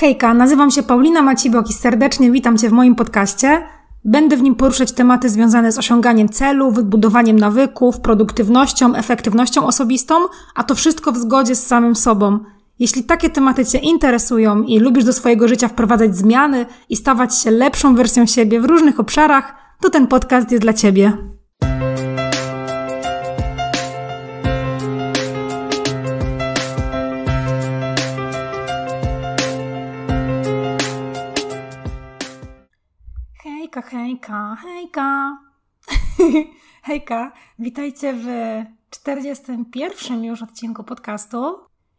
Hejka, nazywam się Paulina Macibok i serdecznie witam Cię w moim podcaście. Będę w nim poruszać tematy związane z osiąganiem celu, wybudowaniem nawyków, produktywnością, efektywnością osobistą, a to wszystko w zgodzie z samym sobą. Jeśli takie tematy Cię interesują i lubisz do swojego życia wprowadzać zmiany i stawać się lepszą wersją siebie w różnych obszarach, to ten podcast jest dla Ciebie. Hejka, hejka! hejka, witajcie w 41 już odcinku podcastu.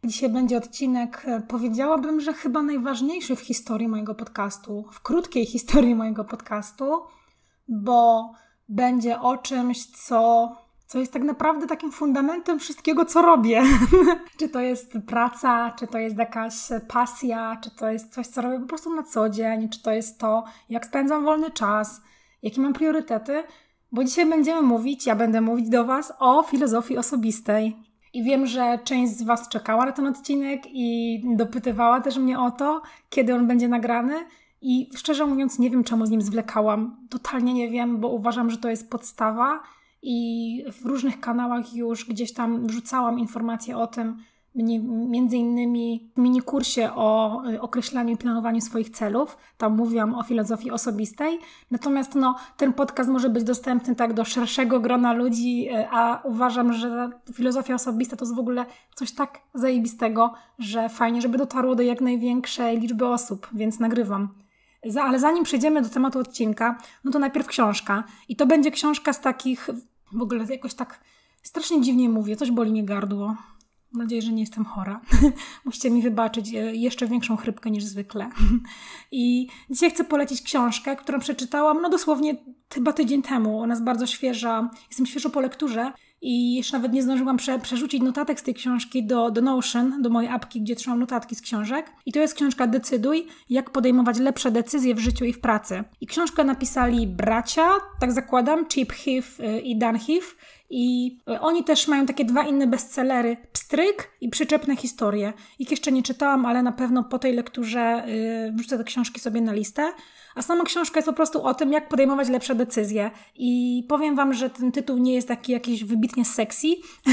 Dzisiaj będzie odcinek, e, powiedziałabym, że chyba najważniejszy w historii mojego podcastu, w krótkiej historii mojego podcastu, bo będzie o czymś, co, co jest tak naprawdę takim fundamentem wszystkiego, co robię. czy to jest praca, czy to jest jakaś pasja, czy to jest coś, co robię po prostu na co dzień, czy to jest to, jak spędzam wolny czas – jakie mam priorytety, bo dzisiaj będziemy mówić, ja będę mówić do Was o filozofii osobistej. I wiem, że część z Was czekała na ten odcinek i dopytywała też mnie o to, kiedy on będzie nagrany. I szczerze mówiąc, nie wiem, czemu z nim zwlekałam. Totalnie nie wiem, bo uważam, że to jest podstawa. I w różnych kanałach już gdzieś tam wrzucałam informacje o tym, między innymi w minikursie o y, określaniu i planowaniu swoich celów. Tam mówiłam o filozofii osobistej. Natomiast no, ten podcast może być dostępny tak do szerszego grona ludzi, y, a uważam, że filozofia osobista to jest w ogóle coś tak zajebistego, że fajnie, żeby dotarło do jak największej liczby osób, więc nagrywam. ale zanim przejdziemy do tematu odcinka, no to najpierw książka. I to będzie książka z takich, w ogóle jakoś tak strasznie dziwnie mówię, coś boli mnie gardło. Mam nadzieję, że nie jestem chora. Musicie mi wybaczyć e, jeszcze większą chrypkę niż zwykle. I dzisiaj chcę polecić książkę, którą przeczytałam no dosłownie chyba tydzień temu. Ona jest bardzo świeża. Jestem świeżo po lekturze i jeszcze nawet nie zdążyłam prze, przerzucić notatek z tej książki do, do Notion, do mojej apki, gdzie trzymam notatki z książek. I to jest książka Decyduj, jak podejmować lepsze decyzje w życiu i w pracy. I książkę napisali bracia, tak zakładam, Chip Heath y, i Dan Heath. I oni też mają takie dwa inne bestsellery: Pstryk i Przyczepne historie. Ich jeszcze nie czytałam, ale na pewno po tej lekturze y, wrzucę te książki sobie na listę. A sama książka jest po prostu o tym, jak podejmować lepsze decyzje. I powiem Wam, że ten tytuł nie jest taki jakiś wybitnie sexy,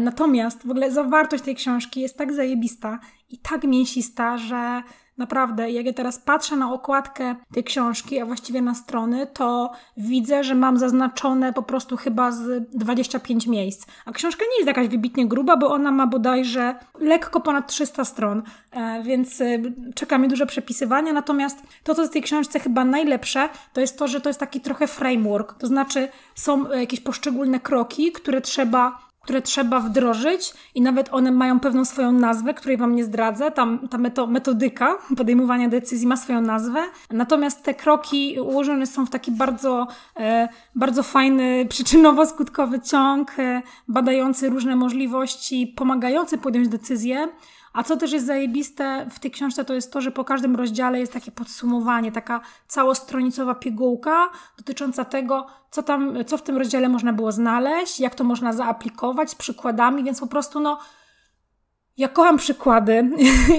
natomiast w ogóle zawartość tej książki jest tak zajebista i tak mięsista, że naprawdę, jak ja teraz patrzę na okładkę tej książki, a właściwie na strony, to widzę, że mam zaznaczone po prostu chyba z 25 miejsc. A książka nie jest jakaś wybitnie gruba, bo ona ma bodajże lekko ponad 300 stron, e, więc e, czeka mnie duże przepisywania. Natomiast to, co z tej książce chyba najlepsze, to jest to, że to jest taki trochę framework, to znaczy są e, jakieś poszczególne kroki, które trzeba które trzeba wdrożyć i nawet one mają pewną swoją nazwę, której Wam nie zdradzę. Tam, ta metodyka podejmowania decyzji ma swoją nazwę. Natomiast te kroki ułożone są w taki bardzo, e, bardzo fajny przyczynowo-skutkowy ciąg, e, badający różne możliwości, pomagający podjąć decyzję. A co też jest zajebiste w tej książce, to jest to, że po każdym rozdziale jest takie podsumowanie, taka całostronicowa pigułka dotycząca tego, co, tam, co w tym rozdziale można było znaleźć, jak to można zaaplikować z przykładami, więc po prostu no. Ja kocham przykłady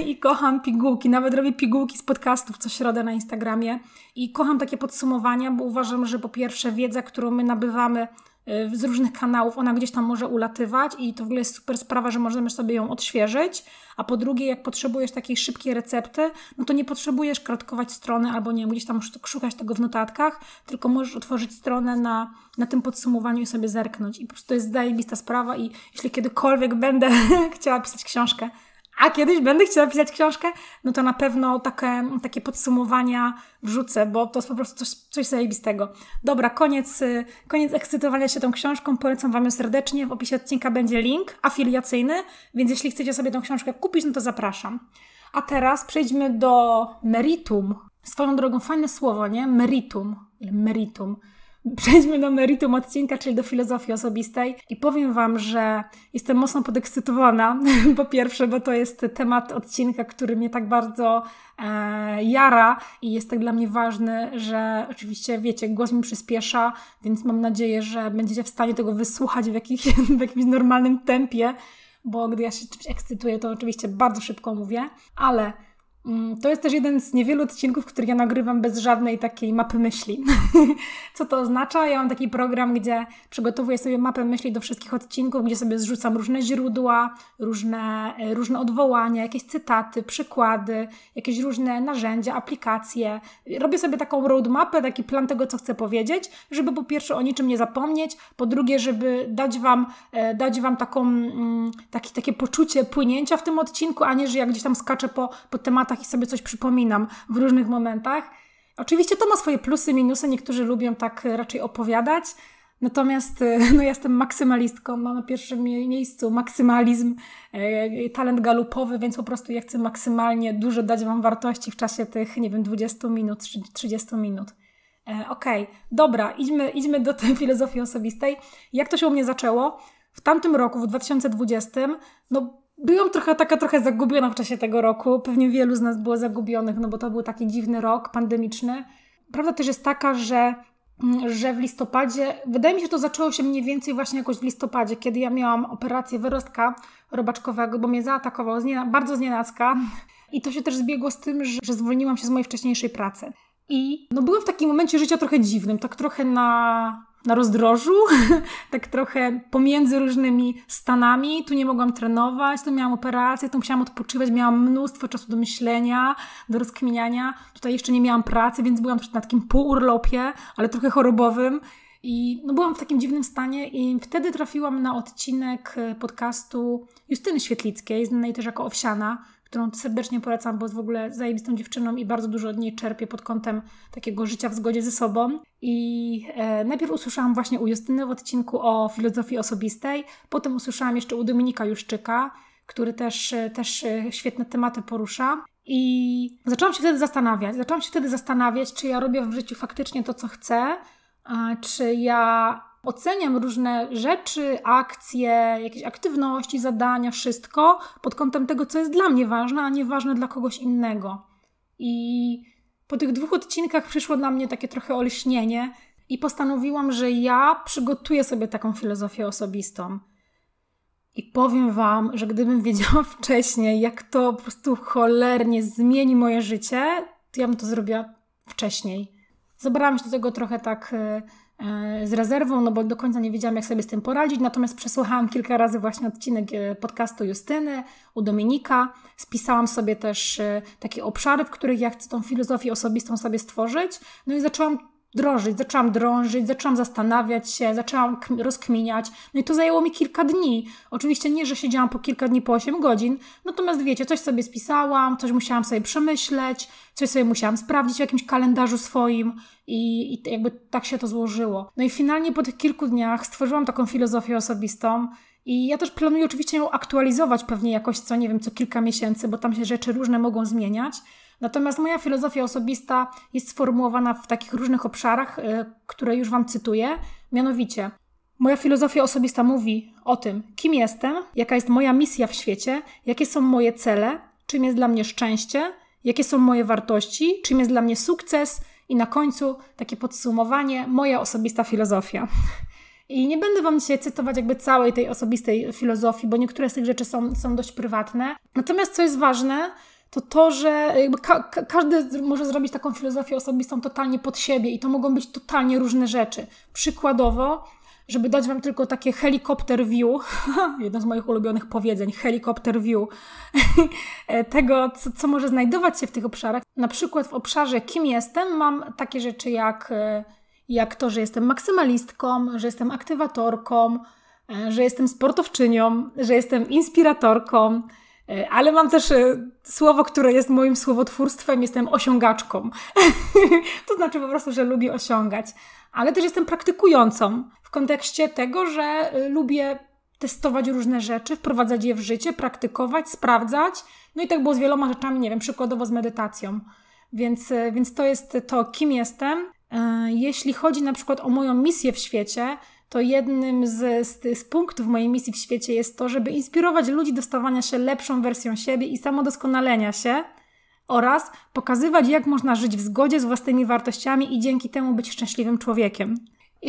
i kocham pigułki. Nawet robię pigułki z podcastów co środę na Instagramie. I kocham takie podsumowania, bo uważam, że po pierwsze wiedza, którą my nabywamy Y, z różnych kanałów, ona gdzieś tam może ulatywać i to w ogóle jest super sprawa, że możemy sobie ją odświeżyć, a po drugie, jak potrzebujesz takiej szybkiej recepty, no to nie potrzebujesz kratkować strony albo nie musisz gdzieś tam szukać tego w notatkach, tylko możesz otworzyć stronę na, na tym podsumowaniu i sobie zerknąć i po prostu to jest zajebista sprawa i jeśli kiedykolwiek będę chciała pisać książkę, a kiedyś będę chciała pisać książkę, no to na pewno takie, takie podsumowania wrzucę, bo to jest po prostu coś, coś zajebistego. Dobra, koniec, y, koniec ekscytowania się tą książką. Polecam Wam ją serdecznie. W opisie odcinka będzie link afiliacyjny, więc jeśli chcecie sobie tą książkę kupić, no to zapraszam. A teraz przejdźmy do meritum. Swoją drogą, fajne słowo, nie? Meritum. Meritum. Przejdźmy do meritum odcinka, czyli do filozofii osobistej. I powiem Wam, że jestem mocno podekscytowana, po pierwsze, bo to jest temat odcinka, który mnie tak bardzo e, jara i jest tak dla mnie ważny, że oczywiście, wiecie, głos mi przyspiesza, więc mam nadzieję, że będziecie w stanie tego wysłuchać w, jakich, w jakimś normalnym tempie, bo gdy ja się czymś ekscytuję, to oczywiście bardzo szybko mówię, ale Mm, to jest też jeden z niewielu odcinków, których ja nagrywam bez żadnej takiej mapy myśli. Co to oznacza? Ja mam taki program, gdzie przygotowuję sobie mapę myśli do wszystkich odcinków, gdzie sobie zrzucam różne źródła, różne, e, różne odwołania, jakieś cytaty, przykłady, jakieś różne narzędzia, aplikacje. Robię sobie taką roadmapę, taki plan tego, co chcę powiedzieć, żeby po pierwsze o niczym nie zapomnieć, po drugie, żeby dać Wam, e, dać wam taką, mm, taki, takie poczucie płynięcia w tym odcinku, a nie, że ja gdzieś tam skaczę po, po latach i sobie coś przypominam w różnych momentach. Oczywiście to ma swoje plusy, minusy, niektórzy lubią tak e, raczej opowiadać, Natomiast e, no, ja jestem maksymalistką, mam na pierwszym miejscu maksymalizm, e, talent galupowy, więc po prostu ja chcę maksymalnie dużo dać Wam wartości w czasie tych, nie wiem, 20 minut, 30 minut. Okej, okay, dobra, idźmy, idźmy do tej filozofii osobistej. Jak to się u mnie zaczęło? W tamtym roku, w 2020, no byłam trochę, taka trochę zagubiona w czasie tego roku. Pewnie wielu z nas było zagubionych, no bo to był taki dziwny rok pandemiczny. Prawda też jest taka, że, że w listopadzie, wydaje mi się, że to zaczęło się mniej więcej właśnie jakoś w listopadzie, kiedy ja miałam operację wyrostka robaczkowego, bo mnie zaatakował z niena, bardzo znienacka. I to się też zbiegło z tym, że, że zwolniłam się z mojej wcześniejszej pracy. I no byłam w takim momencie życia trochę dziwnym, tak trochę na, na rozdrożu, tak trochę pomiędzy różnymi stanami. Tu nie mogłam trenować, tu miałam operację, tu musiałam odpoczywać, miałam mnóstwo czasu do myślenia, do rozkminiania. Tutaj jeszcze nie miałam pracy, więc byłam na takim półurlopie, ale trochę chorobowym. I no, byłam w takim dziwnym stanie i wtedy trafiłam na odcinek e, podcastu Justyny Świetlickiej, znanej też jako Owsiana, którą serdecznie polecam, bo jest w ogóle zajebistą dziewczyną i bardzo dużo od niej czerpię pod kątem takiego życia w zgodzie ze sobą. I e, najpierw usłyszałam właśnie u Justyny w odcinku o filozofii osobistej, potem usłyszałam jeszcze u Dominika Juszczyka, który też, e, też e, świetne tematy porusza. I zaczęłam się wtedy zastanawiać, zaczęłam się wtedy zastanawiać, czy ja robię w życiu faktycznie to, co chcę, czy ja Oceniam różne rzeczy, akcje, jakieś aktywności, zadania, wszystko pod kątem tego, co jest dla mnie ważne, a nie ważne dla kogoś innego. I po tych dwóch odcinkach przyszło dla mnie takie trochę olśnienie i postanowiłam, że ja przygotuję sobie taką filozofię osobistą. I powiem Wam, że gdybym wiedziała wcześniej, jak to po prostu cholernie zmieni moje życie, to ja bym to zrobiła wcześniej. Zabrałam się do tego trochę tak y, E, z rezerwą, no bo do końca nie wiedziałam, jak sobie z tym poradzić. Natomiast przesłuchałam kilka razy właśnie odcinek e, podcastu Justyny u Dominika. Spisałam sobie też e, takie obszary, w których ja chcę tą filozofię osobistą sobie stworzyć. No i zaczęłam drążyć, zaczęłam drążyć, zaczęłam zastanawiać się, zaczęłam rozkminiać. No i to zajęło mi kilka dni. Oczywiście nie, że siedziałam po kilka dni po 8 godzin, natomiast wiecie, coś sobie spisałam, coś musiałam sobie przemyśleć, coś sobie musiałam sprawdzić w jakimś kalendarzu swoim i, i jakby tak się to złożyło. No i finalnie po tych kilku dniach stworzyłam taką filozofię osobistą, i ja też planuję oczywiście ją aktualizować pewnie jakoś co, nie wiem, co kilka miesięcy, bo tam się rzeczy różne mogą zmieniać. Natomiast moja filozofia osobista jest sformułowana w takich różnych obszarach, y, które już Wam cytuję. Mianowicie, moja filozofia osobista mówi o tym, kim jestem, jaka jest moja misja w świecie, jakie są moje cele, czym jest dla mnie szczęście, jakie są moje wartości, czym jest dla mnie sukces i na końcu takie podsumowanie, moja osobista filozofia. I nie będę Wam dzisiaj cytować jakby całej tej osobistej filozofii, bo niektóre z tych rzeczy są, są dość prywatne. Natomiast co jest ważne, to to, że ka każdy może zrobić taką filozofię osobistą totalnie pod siebie i to mogą być totalnie różne rzeczy. Przykładowo, żeby dać Wam tylko takie helikopter view, jedno z moich ulubionych powiedzeń, helikopter view, tego, co, co, może znajdować się w tych obszarach. Na przykład w obszarze kim jestem mam takie rzeczy jak, e, jak to, że jestem maksymalistką, że jestem aktywatorką, e, że jestem sportowczynią, że jestem inspiratorką, E, ale mam też e, słowo, które jest moim słowotwórstwem, jestem osiągaczką. to znaczy po prostu, że lubię osiągać. Ale też jestem praktykującą w kontekście tego, że e, lubię testować różne rzeczy, wprowadzać je w życie, praktykować, sprawdzać. No i tak było z wieloma rzeczami, nie wiem, przykładowo z medytacją. Więc, więc to jest to, kim jestem. Jeśli chodzi na przykład o moją misję w świecie, to jednym z, z, z, punktów mojej misji w świecie jest to, żeby inspirować ludzi do stawania się lepszą wersją siebie i samodoskonalenia się oraz pokazywać, jak można żyć w zgodzie z własnymi wartościami i dzięki temu być szczęśliwym człowiekiem.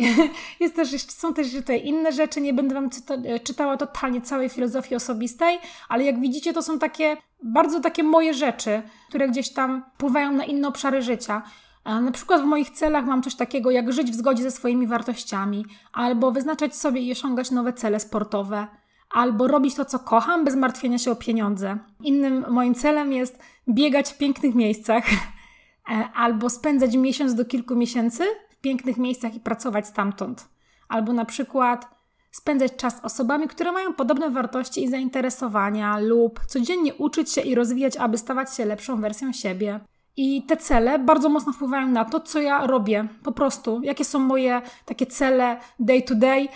Jest też, są też tutaj inne rzeczy, nie będę Wam e, czytała totalnie całej filozofii osobistej, ale jak widzicie, to są takie bardzo takie moje rzeczy, które gdzieś tam wpływają na inne obszary życia. Na przykład w moich celach mam coś takiego jak żyć w zgodzie ze swoimi wartościami, albo wyznaczać sobie i osiągać nowe cele sportowe, albo robić to, co kocham, bez martwienia się o pieniądze. Innym moim celem jest biegać w pięknych miejscach, e, albo spędzać miesiąc do kilku miesięcy w pięknych miejscach i pracować stamtąd, albo na przykład spędzać czas z osobami, które mają podobne wartości i zainteresowania, lub codziennie uczyć się i rozwijać, aby stawać się lepszą wersją siebie. I te cele bardzo mocno wpływają na to, co ja robię, po prostu. Jakie są moje takie cele day to day,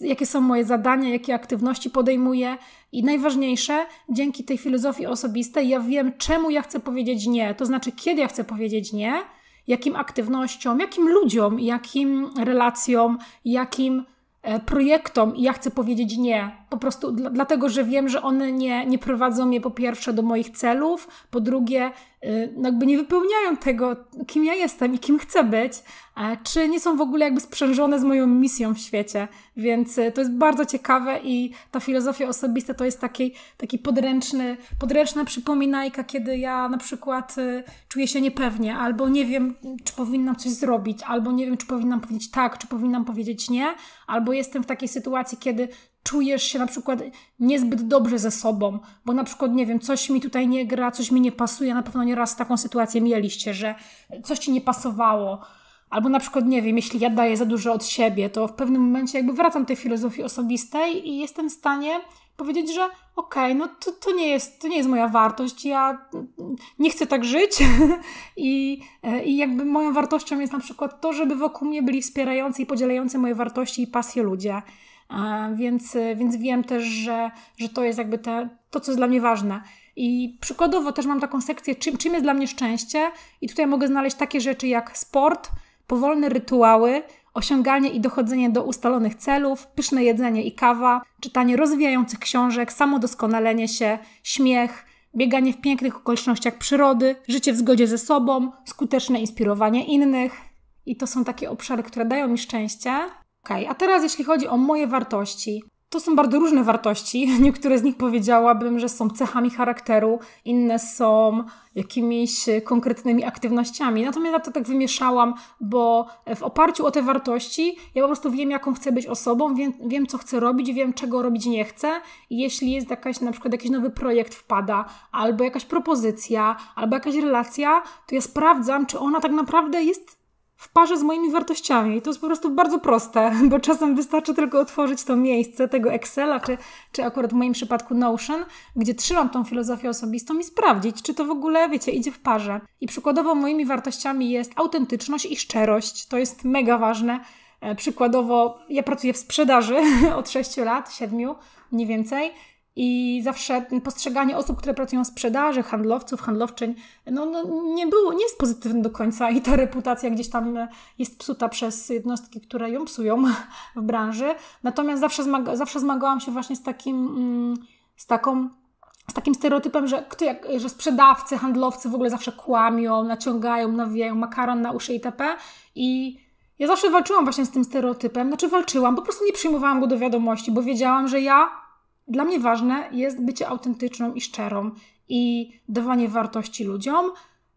jakie są moje zadania, jakie aktywności podejmuję. I najważniejsze, dzięki tej filozofii osobistej, ja wiem, czemu ja chcę powiedzieć nie, to znaczy, kiedy ja chcę powiedzieć nie, jakim aktywnościom, jakim ludziom, jakim relacjom, jakim e, projektom ja chcę powiedzieć nie. Po prostu dlatego, że wiem, że one nie, nie prowadzą mnie po pierwsze do moich celów, po drugie no jakby nie wypełniają tego, kim ja jestem i kim chcę być, czy nie są w ogóle jakby sprzężone z moją misją w świecie. Więc y, to jest bardzo ciekawe i ta filozofia osobista to jest taki, taki podręczny, podręczna przypominajka, kiedy ja na przykład y, czuję się niepewnie, albo nie wiem, czy powinnam coś zrobić, albo nie wiem, czy powinnam powiedzieć tak, czy powinnam powiedzieć nie, albo jestem w takiej sytuacji, kiedy czujesz się na przykład niezbyt dobrze ze sobą, bo na przykład, nie wiem, coś mi tutaj nie gra, coś mi nie pasuje, na pewno nieraz taką sytuację mieliście, że coś ci nie pasowało, albo na przykład, nie wiem, jeśli ja daję za dużo od siebie, to w pewnym momencie jakby wracam do tej filozofii osobistej i jestem w stanie powiedzieć, że okej, okay, no to, to, nie jest, to nie jest moja wartość, ja nie chcę tak żyć I, i jakby moją wartością jest na przykład to, żeby wokół mnie byli wspierający i podzielający moje wartości i pasje ludzie więc, więc wiem też, że, że to jest jakby te, to, co jest dla mnie ważne. I przykładowo też mam taką sekcję, czym, czym jest dla mnie szczęście, i tutaj mogę znaleźć takie rzeczy jak sport, powolne rytuały, osiąganie i dochodzenie do ustalonych celów, pyszne jedzenie i kawa, czytanie rozwijających książek, samodoskonalenie się, śmiech, bieganie w pięknych okolicznościach przyrody, życie w zgodzie ze sobą, skuteczne inspirowanie innych. I to są takie obszary, które dają mi szczęście, a teraz jeśli chodzi o moje wartości, to są bardzo różne wartości. Niektóre z nich powiedziałabym, że są cechami charakteru, inne są jakimiś konkretnymi aktywnościami. Natomiast ja to tak wymieszałam, bo w oparciu o te wartości ja po prostu wiem, jaką chcę być osobą, wiem, wiem co chcę robić, wiem, czego robić nie chcę. I jeśli jest jakaś, na przykład jakiś nowy projekt wpada, albo jakaś propozycja, albo jakaś relacja, to ja sprawdzam, czy ona tak naprawdę jest w parze z moimi wartościami. I to jest po prostu bardzo proste, bo czasem wystarczy tylko otworzyć to miejsce tego Excela, czy, czy akurat w moim przypadku Notion, gdzie trzymam tą filozofię osobistą i sprawdzić, czy to w ogóle, wiecie, idzie w parze. I przykładowo moimi wartościami jest autentyczność i szczerość. To jest mega ważne. E, przykładowo, ja pracuję w sprzedaży od 6 lat, 7 mniej więcej, i zawsze postrzeganie osób, które pracują w sprzedaży, handlowców, handlowczyń, no, no, nie było, nie jest pozytywne do końca i ta reputacja gdzieś tam e, jest psuta przez jednostki, które ją psują w branży. Natomiast zawsze, zmaga, zawsze zmagałam się właśnie z takim, mm, z taką z takim stereotypem, że, kto, jak, że sprzedawcy, handlowcy w ogóle zawsze kłamią, naciągają, nawijają makaron na uszy itp. I ja zawsze walczyłam właśnie z tym stereotypem, znaczy walczyłam, po prostu nie przyjmowałam go do wiadomości, bo wiedziałam, że ja dla mnie ważne jest bycie autentyczną i szczerą i dawanie wartości ludziom,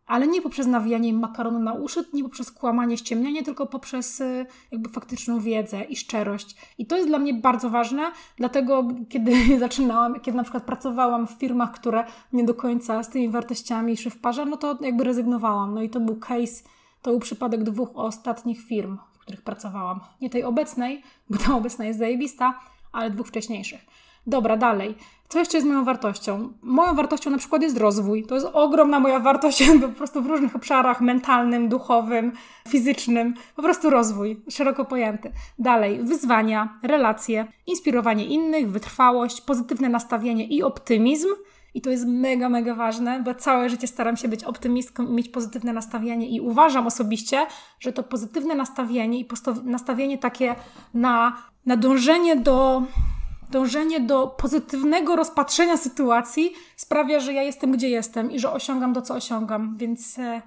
ale nie poprzez nawijanie makaronu na uszy, nie poprzez kłamanie, ściemnianie, tylko poprzez y, jakby faktyczną wiedzę i szczerość. I to jest dla mnie bardzo ważne, dlatego kiedy zaczynałam, kiedy na przykład pracowałam w firmach, które nie do końca z tymi wartościami szły w parze, no to jakby rezygnowałam. No i to był case, to był przypadek dwóch ostatnich firm, w których pracowałam. Nie tej obecnej, bo ta obecna jest zajebista, ale dwóch wcześniejszych. Dobra, dalej. Co jeszcze jest moją wartością? Moją wartością na przykład jest rozwój. To jest ogromna moja wartość po prostu w różnych obszarach mentalnym, duchowym, fizycznym. Po prostu rozwój, szeroko pojęty. Dalej, wyzwania, relacje, inspirowanie innych, wytrwałość, pozytywne nastawienie i optymizm. I to jest mega, mega ważne, bo całe życie staram się być optymistką i mieć pozytywne nastawienie, i uważam osobiście, że to pozytywne nastawienie i nastawienie takie na, na dążenie do dążenie do pozytywnego rozpatrzenia sytuacji sprawia, że ja jestem gdzie jestem i że osiągam to, co osiągam, więc e,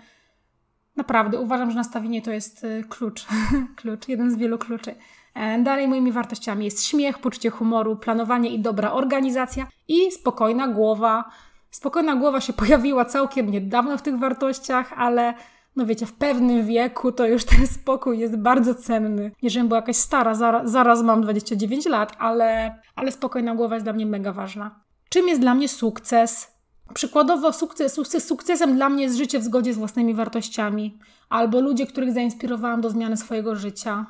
naprawdę uważam, że nastawienie to jest e, klucz, klucz, jeden z wielu kluczy. E, dalej moimi wartościami jest śmiech, poczucie humoru, planowanie i dobra organizacja i spokojna głowa. Spokojna głowa się pojawiła całkiem niedawno w tych wartościach, ale no wiecie, w pewnym wieku to już ten spokój jest bardzo cenny. Jeżeli była jakaś stara, zaraz, zaraz mam 29 lat, ale, ale spokojna głowa jest dla mnie mega ważna. Czym jest dla mnie sukces? Przykładowo sukces, sukces, sukcesem dla mnie jest życie w zgodzie z własnymi wartościami albo ludzie, których zainspirowałam do zmiany swojego życia.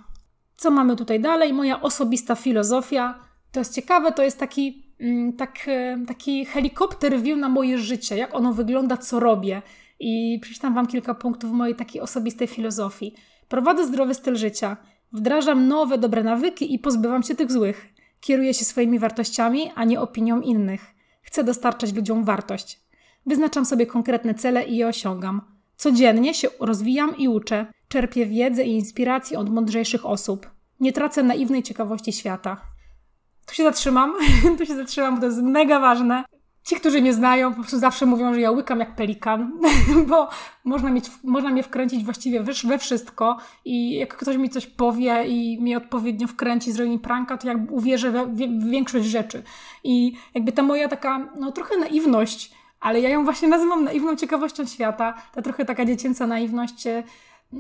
Co mamy tutaj dalej? Moja osobista filozofia. To jest ciekawe, to jest taki, mm, tak, e, taki helikopter view na moje życie, jak ono wygląda, co robię i przeczytam Wam kilka punktów mojej takiej osobistej filozofii. Prowadzę zdrowy styl życia, wdrażam nowe, dobre nawyki i pozbywam się tych złych. Kieruję się swoimi wartościami, a nie opinią innych. Chcę dostarczać ludziom wartość. Wyznaczam sobie konkretne cele i je osiągam. Codziennie się rozwijam i uczę. Czerpię wiedzę i inspirację od mądrzejszych osób. Nie tracę naiwnej ciekawości świata. Tu się zatrzymam, tu się zatrzymam, bo to jest mega ważne. Ci, którzy mnie znają, po prostu zawsze mówią, że ja łykam jak pelikan, bo można, mieć, można mnie wkręcić właściwie we wszystko i jak ktoś mi coś powie i mnie odpowiednio wkręci, zrobi mi pranka, to jakby uwierzę w większość rzeczy. I jakby ta moja taka, no trochę naiwność, ale ja ją właśnie nazywam naiwną ciekawością świata, ta trochę taka dziecięca naiwność e,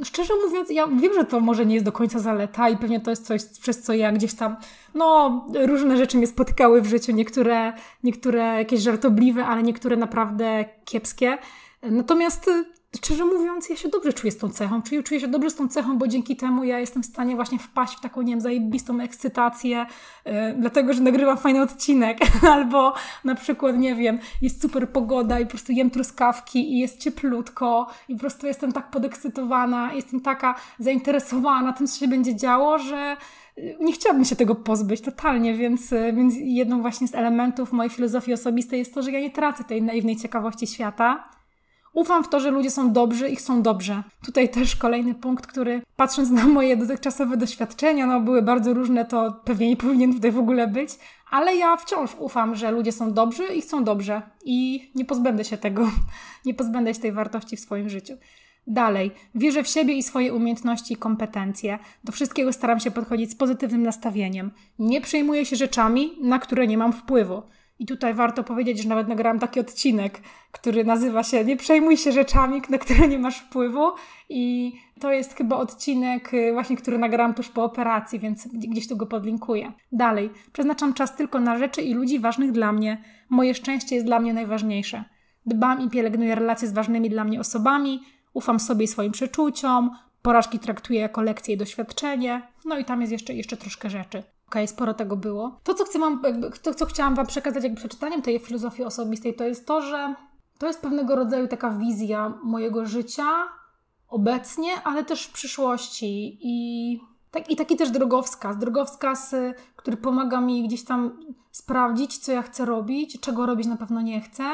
szczerze mówiąc, ja wiem, że to może nie jest do końca zaleta i pewnie to jest coś, przez co ja gdzieś tam, no, różne rzeczy mnie spotkały w życiu, niektóre, niektóre jakieś żartobliwe, ale niektóre naprawdę kiepskie. Natomiast szczerze mówiąc, ja się dobrze czuję z tą cechą, czyli czuję się dobrze z tą cechą, bo dzięki temu ja jestem w stanie właśnie wpaść w taką, nie wiem, zajebistą ekscytację, yy, dlatego, że nagrywam fajny odcinek, albo na przykład, nie wiem, jest super pogoda i po prostu jem truskawki i jest cieplutko i po prostu jestem tak podekscytowana, jestem taka zainteresowana tym, co się będzie działo, że e, nie chciałabym się tego pozbyć totalnie, więc, e, więc jedną właśnie z elementów mojej filozofii osobistej jest to, że ja nie tracę tej naiwnej ciekawości świata, Ufam w to, że ludzie są dobrzy i chcą dobrze. Tutaj też kolejny punkt, który patrząc na moje dotychczasowe doświadczenia, no były bardzo różne, to pewnie nie powinien tutaj w ogóle być, ale ja wciąż ufam, że ludzie są dobrzy i chcą dobrze i nie pozbędę się tego, nie pozbędę się tej wartości w swoim życiu. Dalej, wierzę w siebie i swoje umiejętności i kompetencje. Do wszystkiego staram się podchodzić z pozytywnym nastawieniem. Nie przejmuję się rzeczami, na które nie mam wpływu. I tutaj warto powiedzieć, że nawet nagrałam taki odcinek, który nazywa się Nie przejmuj się rzeczami, na które nie masz wpływu. I to jest chyba odcinek, y, właśnie który nagrałam tuż po operacji, więc gdzieś tu go podlinkuję. Dalej, przeznaczam czas tylko na rzeczy i ludzi ważnych dla mnie. Moje szczęście jest dla mnie najważniejsze. Dbam i pielęgnuję relacje z ważnymi dla mnie osobami, ufam sobie i swoim przeczuciom, porażki traktuję jako lekcję i doświadczenie. No i tam jest jeszcze, jeszcze troszkę rzeczy. Okej, okay, sporo tego było. To co, chcę wam, to, co chciałam Wam przekazać jakby przeczytaniem tej filozofii osobistej, to jest to, że to jest pewnego rodzaju taka wizja mojego życia obecnie, ale też w przyszłości i, tak, i taki też drogowskaz, drogowskaz, y, który pomaga mi gdzieś tam sprawdzić, co ja chcę robić, czego robić na pewno nie chcę,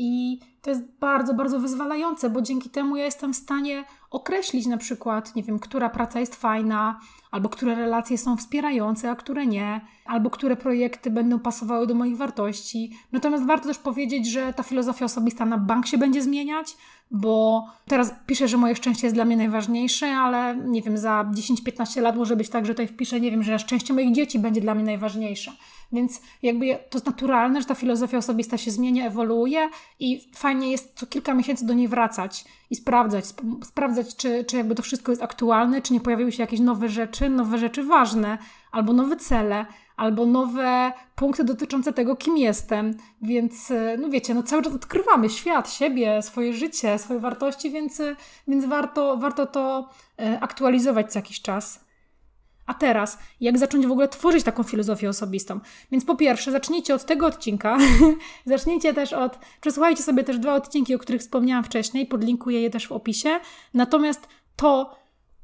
i to jest bardzo, bardzo wyzwalające, bo dzięki temu ja jestem w stanie określić na przykład, nie wiem, która praca jest fajna, albo które relacje są wspierające, a które nie, albo które projekty będą pasowały do moich wartości. Natomiast warto też powiedzieć, że ta filozofia osobista na bank się będzie zmieniać, bo teraz piszę, że moje szczęście jest dla mnie najważniejsze, ale nie wiem, za 10-15 lat może być tak, że tutaj wpiszę, nie wiem, że szczęście moich dzieci będzie dla mnie najważniejsze. Więc jakby to jest naturalne, że ta filozofia osobista się zmienia, ewoluuje i fajnie jest co kilka miesięcy do niej wracać i sprawdzać, sp sprawdzać czy, czy jakby to wszystko jest aktualne, czy nie pojawiły się jakieś nowe rzeczy, nowe rzeczy ważne, albo nowe cele, albo nowe punkty dotyczące tego, kim jestem. Więc, e, no wiecie, no cały czas odkrywamy świat, siebie, swoje życie, swoje wartości, więc, e, więc warto, warto to e, aktualizować co jakiś czas. A teraz, jak zacząć w ogóle tworzyć taką filozofię osobistą? Więc po pierwsze, zacznijcie od tego odcinka. zacznijcie też od. Przesłuchajcie sobie też dwa odcinki, o których wspomniałam wcześniej, podlinkuję je też w opisie. Natomiast to,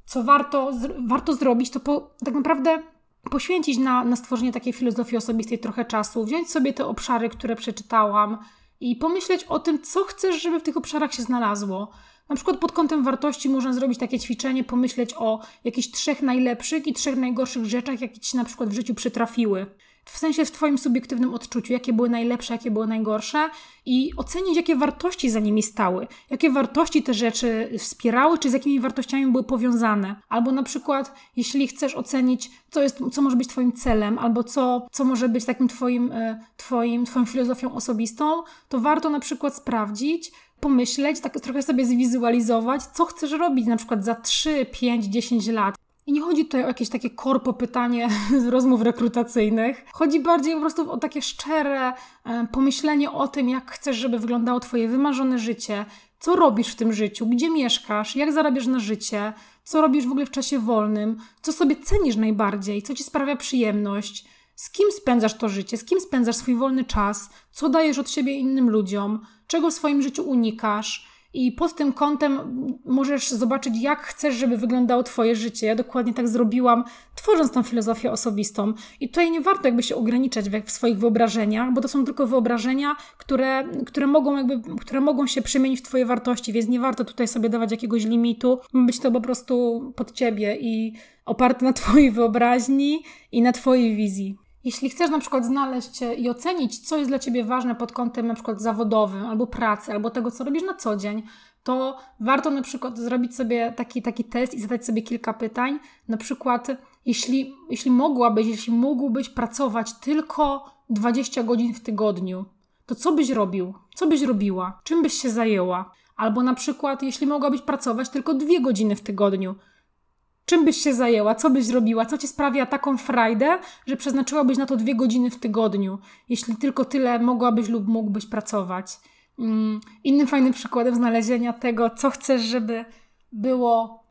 co warto, warto zrobić, to po, tak naprawdę poświęcić na, na stworzenie takiej filozofii osobistej trochę czasu, wziąć sobie te obszary, które przeczytałam i pomyśleć o tym, co chcesz, żeby w tych obszarach się znalazło. Na przykład pod kątem wartości można zrobić takie ćwiczenie, pomyśleć o jakichś trzech najlepszych i trzech najgorszych rzeczach, jakie ci na przykład w życiu przytrafiły. W sensie w Twoim subiektywnym odczuciu, jakie były najlepsze, jakie były najgorsze, i ocenić, jakie wartości za nimi stały, jakie wartości te rzeczy wspierały, czy z jakimi wartościami były powiązane. Albo na przykład, jeśli chcesz ocenić, co, jest, co może być Twoim celem, albo co, co może być takim twoim, e, twoim, Twoją filozofią osobistą, to warto na przykład sprawdzić, pomyśleć, tak trochę sobie zwizualizować, co chcesz robić na przykład za 3, 5, 10 lat. I nie chodzi tutaj o jakieś takie korpo pytanie z rozmów rekrutacyjnych. Chodzi bardziej po prostu o takie szczere e, pomyślenie o tym, jak chcesz, żeby wyglądało Twoje wymarzone życie, co robisz w tym życiu, gdzie mieszkasz, jak zarabiasz na życie, co robisz w ogóle w czasie wolnym, co sobie cenisz najbardziej, co ci sprawia przyjemność, z kim spędzasz to życie, z kim spędzasz swój wolny czas, co dajesz od siebie innym ludziom, czego w swoim życiu unikasz. I pod tym kątem możesz zobaczyć, jak chcesz, żeby wyglądało Twoje życie. Ja dokładnie tak zrobiłam, tworząc tą filozofię osobistą. I tutaj nie warto jakby się ograniczać w, swoich wyobrażeniach, bo to są tylko wyobrażenia, które, które, mogą jakby, które mogą się przemienić w Twoje wartości, więc nie warto tutaj sobie dawać jakiegoś limitu. Być to po prostu pod Ciebie i oparte na Twojej wyobraźni i na Twojej wizji. Jeśli chcesz na przykład znaleźć e, i ocenić, co jest dla Ciebie ważne pod kątem na przykład zawodowym, albo pracy, albo tego, co robisz na co dzień, to warto na przykład zrobić sobie taki, taki test i zadać sobie kilka pytań. Na przykład, jeśli, jeśli mogłabyś, jeśli mógłbyś pracować tylko 20 godzin w tygodniu, to co byś robił? Co byś robiła? Czym byś się zajęła? Albo na przykład, jeśli mogłabyś pracować tylko dwie godziny w tygodniu, Czym byś się zajęła? Co byś zrobiła? Co ci sprawia taką frajdę, że przeznaczyłabyś na to dwie godziny w tygodniu, jeśli tylko tyle mogłabyś lub mógłbyś pracować? Mm, innym fajnym przykładem znalezienia tego, co chcesz, żeby było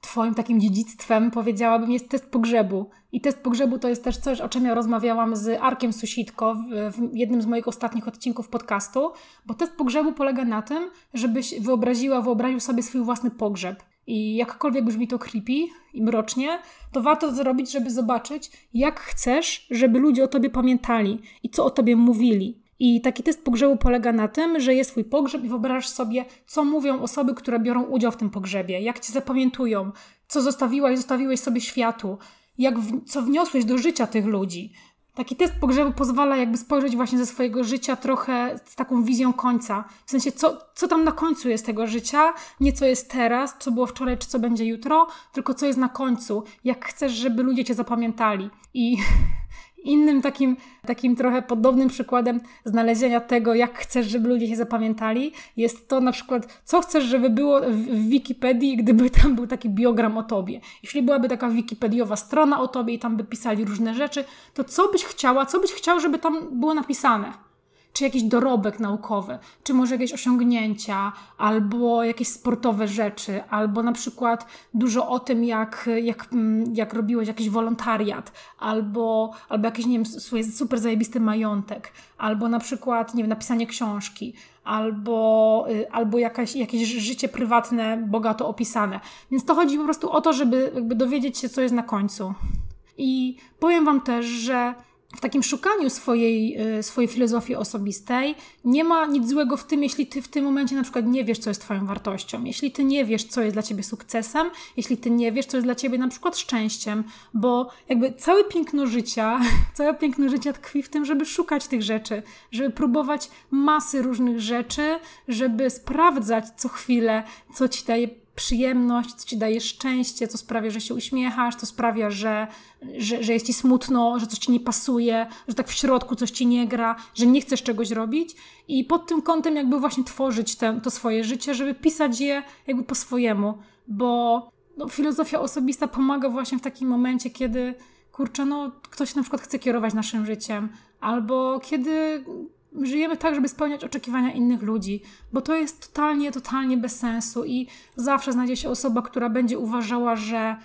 Twoim takim dziedzictwem, powiedziałabym, jest test pogrzebu. I test pogrzebu to jest też coś, o czym ja rozmawiałam z Arkiem Susitko w, jednym z moich ostatnich odcinków podcastu, bo test pogrzebu polega na tym, żebyś wyobraziła, wyobraził sobie swój własny pogrzeb. I jakkolwiek brzmi to creepy i mrocznie, to warto zrobić, żeby zobaczyć, jak chcesz, żeby ludzie o tobie pamiętali i co o tobie mówili. I taki test pogrzebu polega na tym, że jest twój pogrzeb i wyobrażasz sobie, co mówią osoby, które biorą udział w tym pogrzebie, jak cię zapamiętują, co zostawiłaś, zostawiłeś sobie światu, jak w, co wniosłeś do życia tych ludzi. Taki test pogrzebu pozwala jakby spojrzeć właśnie ze swojego życia trochę z taką wizją końca. W sensie, co, co tam na końcu jest tego życia, nie co jest teraz, co było wczoraj, czy co będzie jutro, tylko co jest na końcu, jak chcesz, żeby ludzie cię zapamiętali. I Innym takim, takim trochę podobnym przykładem znalezienia tego, jak chcesz, żeby ludzie się zapamiętali, jest to na przykład, co chcesz, żeby było w Wikipedii, gdyby tam był taki biogram o tobie. Jeśli byłaby taka wikipediowa strona o tobie i tam by pisali różne rzeczy, to co byś chciała, co byś chciał, żeby tam było napisane? czy jakiś dorobek naukowy, czy może jakieś osiągnięcia, albo jakieś sportowe rzeczy, albo na przykład dużo o tym, jak, jak, mm, jak robiłeś jakiś wolontariat, albo, albo jakiś, nie wiem, super zajebisty majątek, albo na przykład, nie wiem, napisanie książki, albo, y, albo jakaś, jakieś życie prywatne, bogato opisane. Więc to chodzi po prostu o to, żeby jakby dowiedzieć się, co jest na końcu. I powiem Wam też, że w takim szukaniu swojej, y, swojej filozofii osobistej nie ma nic złego w tym, jeśli ty w tym momencie na przykład nie wiesz, co jest twoją wartością, jeśli ty nie wiesz, co jest dla ciebie sukcesem, jeśli ty nie wiesz, co jest dla ciebie na przykład szczęściem, bo jakby całe piękno życia, całe piękno życia tkwi w tym, żeby szukać tych rzeczy, żeby próbować masy różnych rzeczy, żeby sprawdzać co chwilę, co ci daje przyjemność, co ci daje szczęście, co sprawia, że się uśmiechasz, co sprawia, że, że, że jest ci smutno, że coś ci nie pasuje, że tak w środku coś ci nie gra, że nie chcesz czegoś robić. I pod tym kątem jakby właśnie tworzyć te, to swoje życie, żeby pisać je jakby po swojemu, bo no, filozofia osobista pomaga właśnie w takim momencie, kiedy kurczę, no ktoś na przykład chce kierować naszym życiem, albo kiedy żyjemy tak, żeby spełniać oczekiwania innych ludzi, bo to jest totalnie, totalnie bez sensu i zawsze znajdzie się osoba, która będzie uważała, że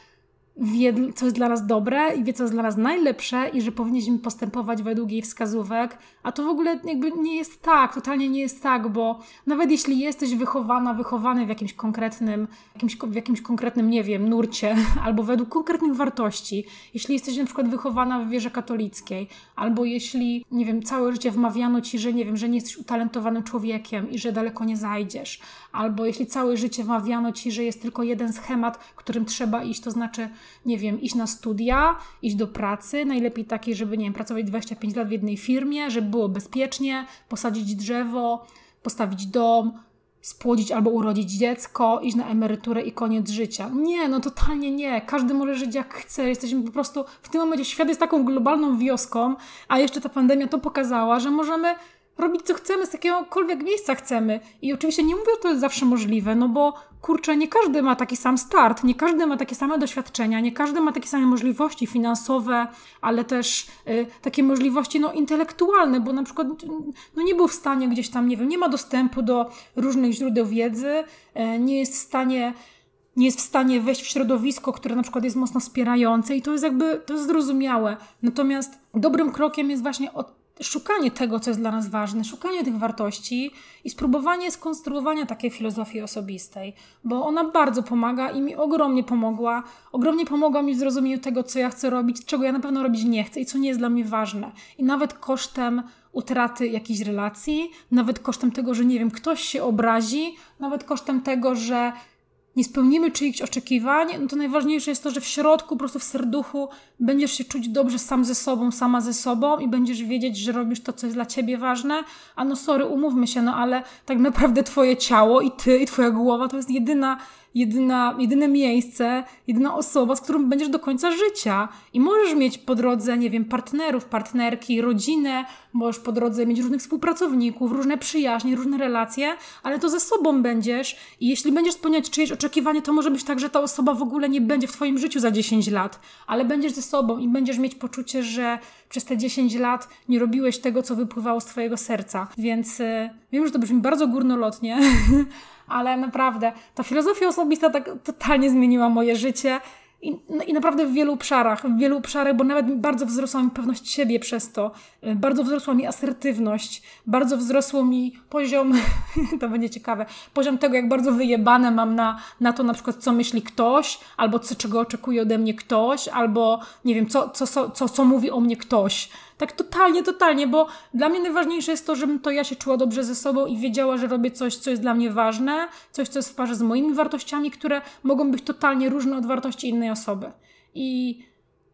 wie, co jest dla nas dobre i wie, co jest dla nas najlepsze i że powinniśmy postępować według jej wskazówek, a to w ogóle jakby nie jest tak, totalnie nie jest tak, bo nawet jeśli jesteś wychowana, wychowany w jakimś konkretnym, jakimś, w jakimś konkretnym, nie wiem, nurcie albo według konkretnych wartości, jeśli jesteś na przykład wychowana w wierze katolickiej, albo jeśli, nie wiem, całe życie wmawiano ci, że nie wiem, że nie jesteś utalentowanym człowiekiem i że daleko nie zajdziesz, albo jeśli całe życie wmawiano ci, że jest tylko jeden schemat, którym trzeba iść, to znaczy nie wiem, iść na studia, iść do pracy, najlepiej takiej, żeby, nie wiem, pracować 25 lat w jednej firmie, żeby było bezpiecznie, posadzić drzewo, postawić dom, spłodzić albo urodzić dziecko, iść na emeryturę i koniec życia. Nie, no totalnie nie. Każdy może żyć jak chce. Jesteśmy po prostu w tym momencie świat jest taką globalną wioską, a jeszcze ta pandemia to pokazała, że możemy robić co chcemy, z jakiegokolwiek miejsca chcemy. I oczywiście nie mówię, że to jest zawsze możliwe, no bo kurczę, nie każdy ma taki sam start, nie każdy ma takie same doświadczenia, nie każdy ma takie same możliwości finansowe, ale też y, takie możliwości no, intelektualne, bo na przykład y, no, nie był w stanie gdzieś tam, nie wiem, nie ma dostępu do różnych źródeł wiedzy, y, nie jest w stanie nie jest w stanie wejść w środowisko, które na przykład jest mocno wspierające i to jest jakby, to jest zrozumiałe. Natomiast dobrym krokiem jest właśnie od, szukanie tego, co jest dla nas ważne, szukanie tych wartości i spróbowanie skonstruowania takiej filozofii osobistej, bo ona bardzo pomaga i mi ogromnie pomogła. Ogromnie pomogła mi w zrozumieniu tego, co ja chcę robić, czego ja na pewno robić nie chcę i co nie jest dla mnie ważne. I nawet kosztem utraty jakiejś relacji, nawet kosztem tego, że nie wiem, ktoś się obrazi, nawet kosztem tego, że nie spełnimy czyichś oczekiwań, no to najważniejsze jest to, że w środku, po prostu w serduchu będziesz się czuć dobrze sam ze sobą, sama ze sobą i będziesz wiedzieć, że robisz to, co jest dla ciebie ważne. A no sorry, umówmy się, no ale tak naprawdę twoje ciało i ty i twoja głowa to jest jedyna jedyna, jedyne miejsce, jedyna osoba, z którą będziesz do końca życia. I możesz mieć po drodze, nie wiem, partnerów, partnerki, rodzinę, możesz po drodze mieć różnych współpracowników, różne przyjaźnie, różne relacje, ale to ze sobą będziesz i jeśli będziesz spełniać czyjeś oczekiwanie, to może być tak, że ta osoba w ogóle nie będzie w Twoim życiu za 10 lat, ale będziesz ze sobą i będziesz mieć poczucie, że przez te 10 lat nie robiłeś tego, co wypływało z Twojego serca. Więc y, wiem, że to brzmi bardzo górnolotnie, ale naprawdę ta filozofia osobista tak totalnie zmieniła moje życie i, no, I, naprawdę w wielu obszarach, w wielu obszarach, bo nawet bardzo wzrosła mi pewność siebie przez to, y, bardzo wzrosła mi asertywność, bardzo wzrosło mi poziom, to będzie ciekawe, poziom tego, jak bardzo wyjebane mam na, na to na przykład, co myśli ktoś, albo co, czego oczekuje ode mnie ktoś, albo nie wiem, co, co, co, co, co mówi o mnie ktoś. Tak totalnie, totalnie, bo dla mnie najważniejsze jest to, żebym to ja się czuła dobrze ze sobą i wiedziała, że robię coś, co jest dla mnie ważne, coś, co jest w parze z moimi wartościami, które mogą być totalnie różne od wartości innej osoby. I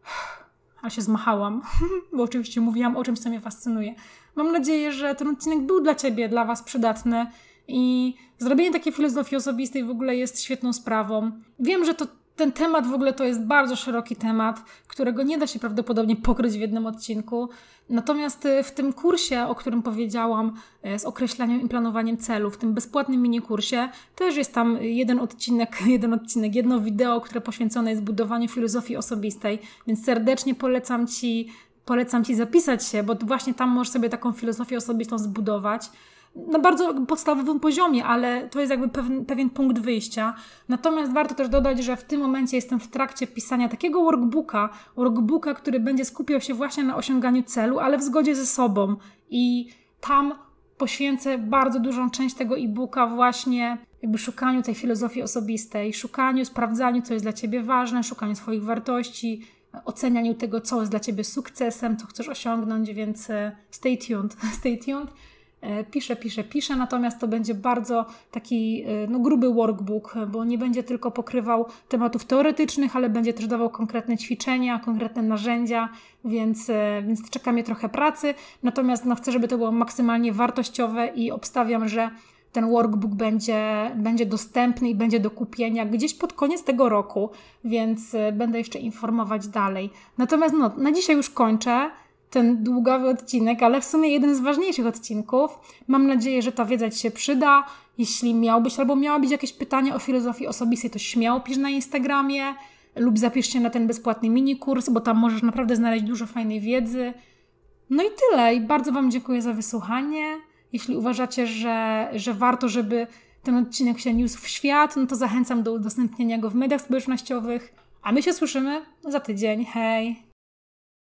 a się zmachałam, bo oczywiście mówiłam o czymś, co mnie fascynuje. Mam nadzieję, że ten odcinek był dla Ciebie, dla Was przydatny i zrobienie takiej filozofii osobistej w ogóle jest świetną sprawą. Wiem, że to ten temat w ogóle to jest bardzo szeroki temat, którego nie da się prawdopodobnie pokryć w jednym odcinku. Natomiast y, w tym kursie, o którym powiedziałam, y, z określaniem i planowaniem celów, w tym bezpłatnym mini kursie, też jest tam jeden odcinek, jeden odcinek, jedno wideo, które poświęcone jest budowaniu filozofii osobistej, więc serdecznie polecam Ci, polecam Ci zapisać się, bo właśnie tam możesz sobie taką filozofię osobistą zbudować na bardzo podstawowym poziomie, ale to jest jakby pewien, pewien punkt wyjścia. Natomiast warto też dodać, że w tym momencie jestem w trakcie pisania takiego workbooka, workbooka, który będzie skupiał się właśnie na osiąganiu celu, ale w zgodzie ze sobą. I tam poświęcę bardzo dużą część tego e-booka właśnie jakby szukaniu tej filozofii osobistej, szukaniu, sprawdzaniu, co jest dla Ciebie ważne, szukaniu swoich wartości, ocenianiu tego, co jest dla Ciebie sukcesem, co chcesz osiągnąć, więc e, stay tuned, stay tuned piszę, e, piszę, piszę, natomiast to będzie bardzo taki e, no, gruby workbook, bo nie będzie tylko pokrywał tematów teoretycznych, ale będzie też dawał konkretne ćwiczenia, konkretne narzędzia, więc, e, więc czeka mnie trochę pracy. Natomiast no, chcę, żeby to było maksymalnie wartościowe i obstawiam, że ten workbook będzie, będzie dostępny i będzie do kupienia gdzieś pod koniec tego roku, więc będę jeszcze informować dalej. Natomiast no, na dzisiaj już kończę ten długawy odcinek, ale w sumie jeden z ważniejszych odcinków. Mam nadzieję, że ta wiedza Ci się przyda. Jeśli miałbyś albo miałabyś jakieś pytanie o filozofii osobistej, to śmiało pisz na Instagramie lub zapisz się na ten bezpłatny mini kurs, bo tam możesz naprawdę znaleźć dużo fajnej wiedzy. No i tyle. I bardzo Wam dziękuję za wysłuchanie. Jeśli uważacie, że, że warto, żeby ten odcinek się niósł w świat, no to zachęcam do udostępnienia go w mediach społecznościowych. A my się słyszymy za tydzień. Hej!